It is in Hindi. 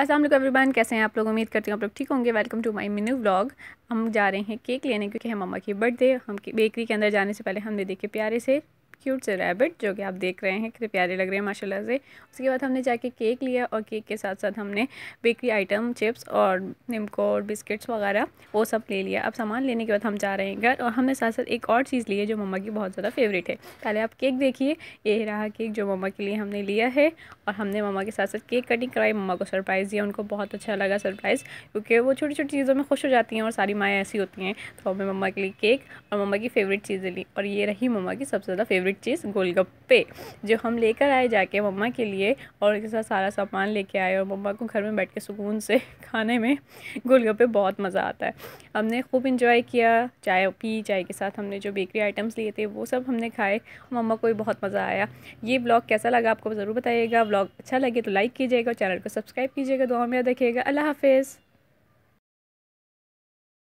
असल एवरीबान कैसे हैं आप लोग उम्मीद करती हूँ आप लोग ठीक होंगे welcome to my mini vlog हम जा रहे हैं केक लेने क्योंकि हम मम्मा की बर्थडे हम बेकरी के अंदर जाने से पहले हमने देखे प्यारे से क्यूट से रैबिट जो कि आप देख रहे हैं कितने प्यारे लग रहे हैं माशाल्लाह से उसके बाद हमने जाके केक लिया और केक के साथ साथ हमने बेकरी आइटम चिप्स और निमको और बिस्किट्स वगैरह वो सब ले लिया अब सामान लेने के बाद हम जा रहे हैं घर और हमने साथ साथ एक और चीज़ ली है जो मम्मा की बहुत ज़्यादा फेवरेट है पहले आप केक देखिए ये रहा केक जो मम्मा के लिए हमने लिया है और हमने मम्मा के साथ साथ केक कटिंग कराई मम्मा को सरप्राइज़ दिया उनको बहुत अच्छा लगा सरप्राइज़ क्योंकि वो छोटी छोटी चीज़ों में खुश हो जाती हैं और सारी माएँ ऐसी होती हैं तो हमें मम्मा के लिए केक और मम्मा की फेवरेट चीज़ें ली और ये रही मम्मा की सबसे ज़्यादा फेवरेट फेवरेट चीज़ गोलगप्पे जो हम लेकर आए जाके मम्मा के लिए और उनके साथ सारा सामान लेके आए और मम्मा को घर में बैठ के सुकून से खाने में गोलगप्पे बहुत मज़ा आता है हमने खूब इंजॉय किया चाय पी चाय के साथ हमने जो बेकरी आइटम्स लिए थे वो सब हमने खाए मम्मा को भी बहुत मज़ा आया ये ब्लॉग कैसा लगा आपको ज़रूर बताइएगा ब्लॉग अच्छा लगे तो लाइक कीजिएगा और चैनल को सब्सक्राइब कीजिएगा दुआ में देखिएगा रखिएगा अल्लाह हाफिज़